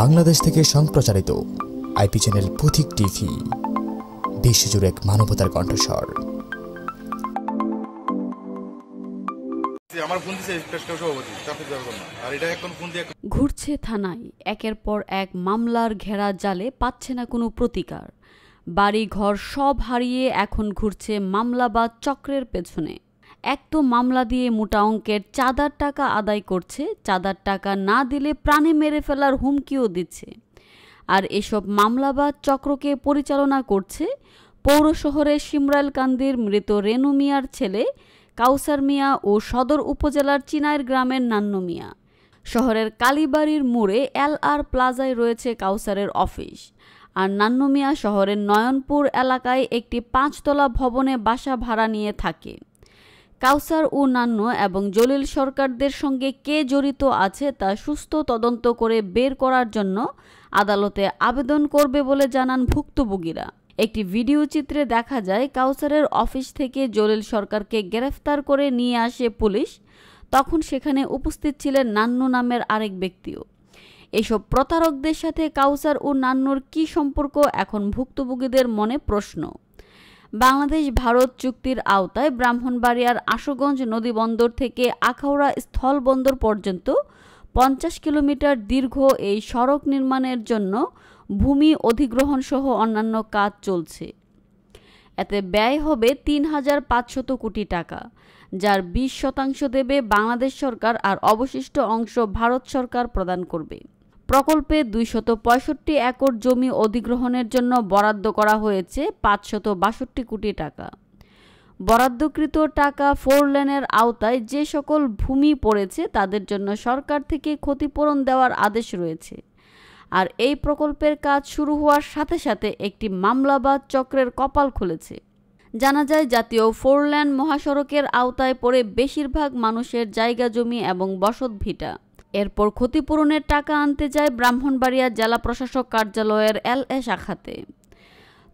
বাংলাদেশ থেকে সম্প্রচারিত IP channel পথিক টিভি বিশ্বজুড়ে এক মানবতার কণ্ঠস্বর ঘুরছে থানায় একের পর এক মামলার ঘেরা জালে পাচ্ছে না কোনো প্রতিকার বাড়ি ঘর সব হারিয়ে এখন ঘুরছে মামলা বা চক্রের পেছনে এক তো মামলা দিয়ে মোটা অঙ্কের চাঁদার টাকা আদায় করছে চাঁদার টাকা না দিলে প্রাণে মেরে ফেলার হুমকিও দিচ্ছে আর এসব মামলা বা চক্রকে পরিচালনা করছে পৌর শহরে সিমরাইল কান্দির মৃত রেনু মিয়ার ছেলে কাউসার মিয়া ও সদর উপজেলার চিনাইর গ্রামের নান্ন মিয়া শহরের কালীবাড়ির মোড়ে এল আর প্লাজায় রয়েছে কাউসারের অফিস আর নান্ন মিয়া শহরের নয়নপুর এলাকায় একটি পাঁচতলা ভবনে বাসা ভাড়া নিয়ে থাকে কাউসার ও নান্য এবং জলিল সরকারদের সঙ্গে কে জড়িত আছে তা সুস্থ তদন্ত করে বের করার জন্য আদালতে আবেদন করবে বলে জানান ভুক্তভোগীরা একটি ভিডিও চিত্রে দেখা যায় কাউসারের অফিস থেকে জলিল সরকারকে গ্রেফতার করে নিয়ে আসে পুলিশ তখন সেখানে উপস্থিত ছিলেন নান্নু নামের আরেক ব্যক্তিও এসব প্রতারকদের সাথে কাউসার ও নান্নুর কি সম্পর্ক এখন ভুক্তভোগীদের মনে প্রশ্ন বাংলাদেশ ভারত চুক্তির আওতায় ব্রাহ্মণবাড়িয়ার আশুগঞ্জ নদীবন্দর থেকে আখাউড়া স্থলবন্দর পর্যন্ত পঞ্চাশ কিলোমিটার দীর্ঘ এই সড়ক নির্মাণের জন্য ভূমি অধিগ্রহণ সহ অন্যান্য কাজ চলছে এতে ব্যয় হবে তিন হাজার পাঁচশত কোটি টাকা যার বিশ শতাংশ দেবে বাংলাদেশ সরকার আর অবশিষ্ট অংশ ভারত সরকার প্রদান করবে প্রকল্পে দুইশত পঁয়ষট্টি একর জমি অধিগ্রহণের জন্য বরাদ্দ করা হয়েছে পাঁচশত বাষট্টি কোটি টাকা বরাদ্দকৃত টাকা ফোর লেনের আওতায় যে সকল ভূমি পড়েছে তাদের জন্য সরকার থেকে ক্ষতিপূরণ দেওয়ার আদেশ রয়েছে আর এই প্রকল্পের কাজ শুরু হওয়ার সাথে সাথে একটি মামলা বা চক্রের কপাল খুলেছে জানা যায় জাতীয় ফোরল্যান্ড মহাসড়কের আওতায় পড়ে বেশিরভাগ মানুষের জায়গা জমি এবং বসত ভিটা এরপর ক্ষতিপূরণের টাকা আনতে যায় ব্রাহ্মণবাড়িয়া জেলা প্রশাসক কার্যালয়ের এল এ শাখাতে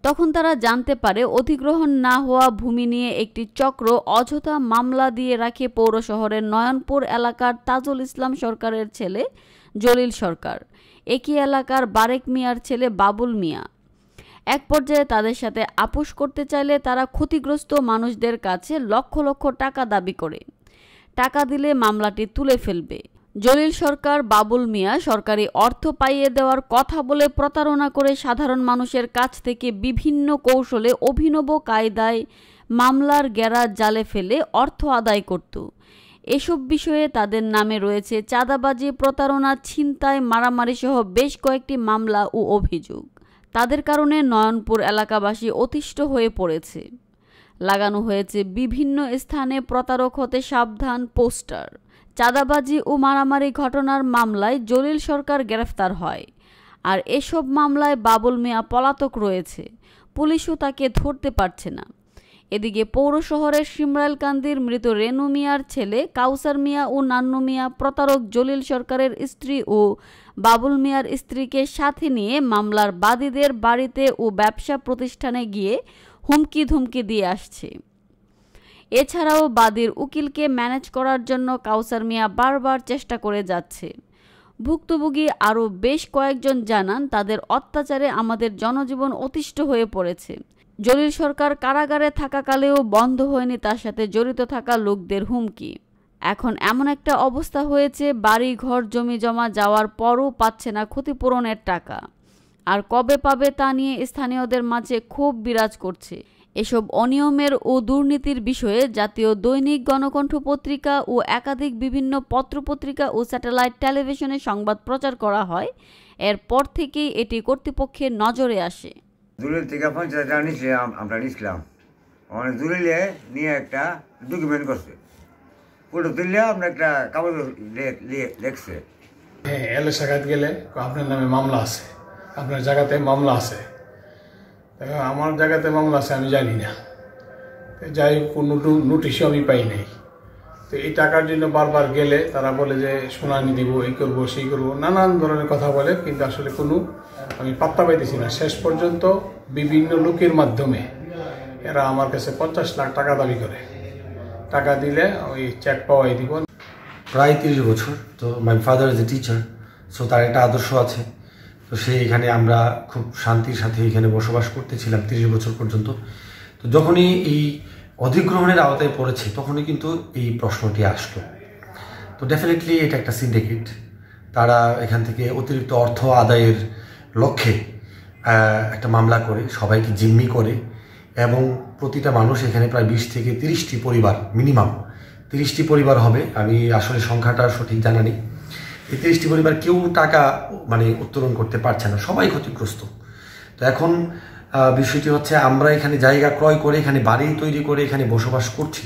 তখন তারা জানতে পারে অধিগ্রহণ না হওয়া ভূমি নিয়ে একটি চক্র অযথা মামলা দিয়ে রাখে পৌর শহরের নয়নপুর এলাকার তাজুল ইসলাম সরকারের ছেলে জলিল সরকার একই এলাকার বারেক মিয়ার ছেলে বাবুল মিয়া এক পর্যায়ে তাদের সাথে আপোষ করতে চাইলে তারা ক্ষতিগ্রস্ত মানুষদের কাছে লক্ষ লক্ষ টাকা দাবি করে টাকা দিলে মামলাটি তুলে ফেলবে জলিল সরকার বাবুল মিয়া সরকারি অর্থ পাইয়ে দেওয়ার কথা বলে প্রতারণা করে সাধারণ মানুষের কাছ থেকে বিভিন্ন কৌশলে অভিনব কায়দায় মামলার গেরা জালে ফেলে অর্থ আদায় করত এসব বিষয়ে তাদের নামে রয়েছে চাঁদাবাজি প্রতারণা ছিনতায় মারামারি সহ বেশ কয়েকটি মামলা ও অভিযোগ তাদের কারণে নয়নপুর এলাকাবাসী অতিষ্ঠ হয়ে পড়েছে লাগানো হয়েছে বিভিন্ন স্থানে প্রতারক হতে সাবধান পোস্টার চাঁদাবাজি ও মারামারি ঘটনার মামলায় জলিল সরকার গ্রেফতার হয় আর এসব মামলায় বাবুল মিয়া পলাতক রয়েছে পুলিশও তাকে ধরতে পারছে না এদিকে পৌর শহরের সিমরাইল কান্দির মৃত রেনু মিয়ার ছেলে কাউসার মিয়া ও নান্নু মিয়া প্রতারক জলিল সরকারের স্ত্রী ও বাবুল মিয়ার স্ত্রীকে সাথে নিয়ে মামলার বাদীদের বাড়িতে ও ব্যবসা প্রতিষ্ঠানে গিয়ে হুমকি ধুমকি দিয়ে আসছে এছাড়াও বাদীর উকিলকে ম্যানেজ করার জন্য কাউসার মিয়া বারবার চেষ্টা করে যাচ্ছে ভুক্তভোগী আরও বেশ কয়েকজন জানান তাদের অত্যাচারে আমাদের জনজীবন অতিষ্ঠ হয়ে পড়েছে জলিল সরকার কারাগারে থাকাকালেও বন্ধ হয়নি তার সাথে জড়িত থাকা লোকদের হুমকি এখন এমন একটা অবস্থা হয়েছে বাড়ি ঘর জমি জমা যাওয়ার পরও পাচ্ছে না ক্ষতিপূরণের টাকা আর কবে পাবে তা নিয়ে স্থানীয়দের মাঝে ক্ষোভ বিরাজ করছে এসব অনিয়মের ও দুর্নীতির বিষয়ে জাতীয় দৈনিক গণকণ্ঠ পত্রিকা ও একাধিক বিভিন্ন পত্রপত্রিকা ও স্যাটেলাইট টেলিভিশনে সংবাদ প্রচার করা হয় এরপর থেকেই এটি কর্তৃপক্ষের নজরে আসে দূরের থেকে পঞ্চায়েত আমরা নিছিলাম দূরে মানে নিয়ে একটা ডকুমেন্ট করছে আমরা একটা কাগজ লেখছে হ্যাঁ, এলে সাক্ষাৎ গেলে আপনার নামে মামলা আছে আপনার জায়গাতে মামলা আছে আমার জায়গাতে মামলা আছে আমি জানি না যাই কোনো নোটিশও আমি পাই নাই তো এই টাকার জন্য বারবার গেলে তারা বলে যে শুনানি দিব এই করব সেই করব নানান ধরনের কথা বলে কিন্তু আসলে কোনো আমি পাত্তা পাইতেছি না শেষ পর্যন্ত বিভিন্ন লোকের মাধ্যমে এরা আমার কাছে পঞ্চাশ লাখ টাকা দাবি করে টাকা দিলে ওই চেক পাওয়াই দিব প্রায় তিরিশ বছর তো my father is a teacher so তার একটা আদর্শ আছে তো সে এখানে আমরা খুব শান্তির সাথে এখানে বসবাস করতেছিলাম তিরিশ বছর পর্যন্ত তো যখনই এই অধিগ্রহণের আওতায় পড়েছে তখনই কিন্তু এই প্রশ্নটি আসলো তো ডেফিনেটলি এটা একটা সিন্ডিকেট তারা এখান থেকে অতিরিক্ত অর্থ আদায়ের লক্ষ্যে একটা মামলা করে সবাইকে জিম্মি করে এবং প্রতিটা মানুষ এখানে প্রায় বিশ থেকে তিরিশটি পরিবার মিনিমাম তিরিশটি পরিবার হবে আমি আসলে সংখ্যাটা সঠিক জানা নেই এই তেইশটি পরিবার কেউ টাকা মানে উত্তোলন করতে পারছে না সবাই ক্ষতিগ্রস্ত তো এখন বিষয়টি হচ্ছে আমরা এখানে জায়গা ক্রয় করে এখানে বাড়ি তৈরি করে এখানে বসবাস করছি